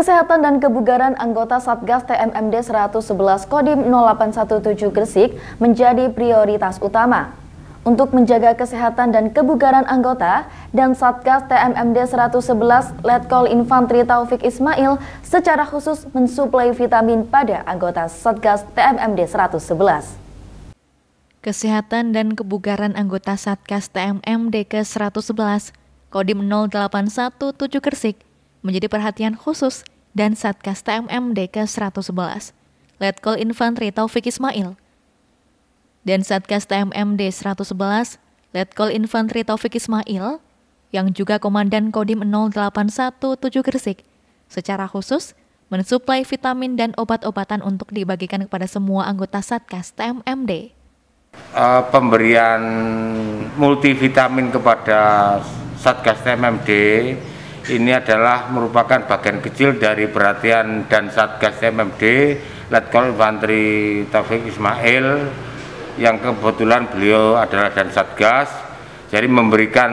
Kesehatan dan Kebugaran anggota Satgas TMMd 111 Kodim 0817 Gresik menjadi prioritas utama. Untuk menjaga kesehatan dan kebugaran anggota dan Satgas TMMD 111 Letkol Infantri Taufik Ismail secara khusus mensuplai vitamin pada anggota Satgas TMMD 111. Kesehatan dan Kebugaran anggota Satgas TMMD ke-111, Kodim 0817 Gresik menjadi perhatian khusus dan Satgas TMM DK 111, Letkol Infanteri Taufik Ismail. Dan Satgas TMM D 111, Letkol Infanteri Taufik Ismail, yang juga Komandan Kodim 0817 Gresik, secara khusus mensuplai vitamin dan obat-obatan untuk dibagikan kepada semua anggota Satgas TMMD. Uh, eh, pemberian multivitamin kepada Satgas TMMD ini adalah merupakan bagian kecil dari perhatian dan Satgas MMD Letkol Infantri Taufik Ismail yang kebetulan beliau adalah dan Satgas jadi memberikan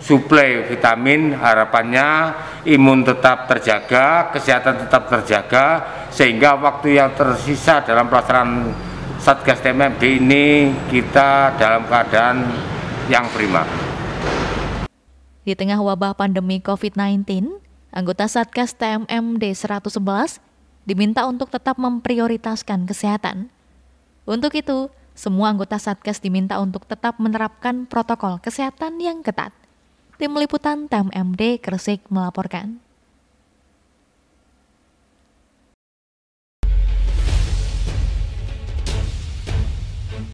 suplai vitamin harapannya imun tetap terjaga kesehatan tetap terjaga sehingga waktu yang tersisa dalam pelaksanaan Satgas TMMD ini kita dalam keadaan yang prima. Di tengah wabah pandemi COVID-19, anggota Satgas TMMD 111 diminta untuk tetap memprioritaskan kesehatan. Untuk itu, semua anggota Satgas diminta untuk tetap menerapkan protokol kesehatan yang ketat. Tim Liputan TMMD Kresik melaporkan.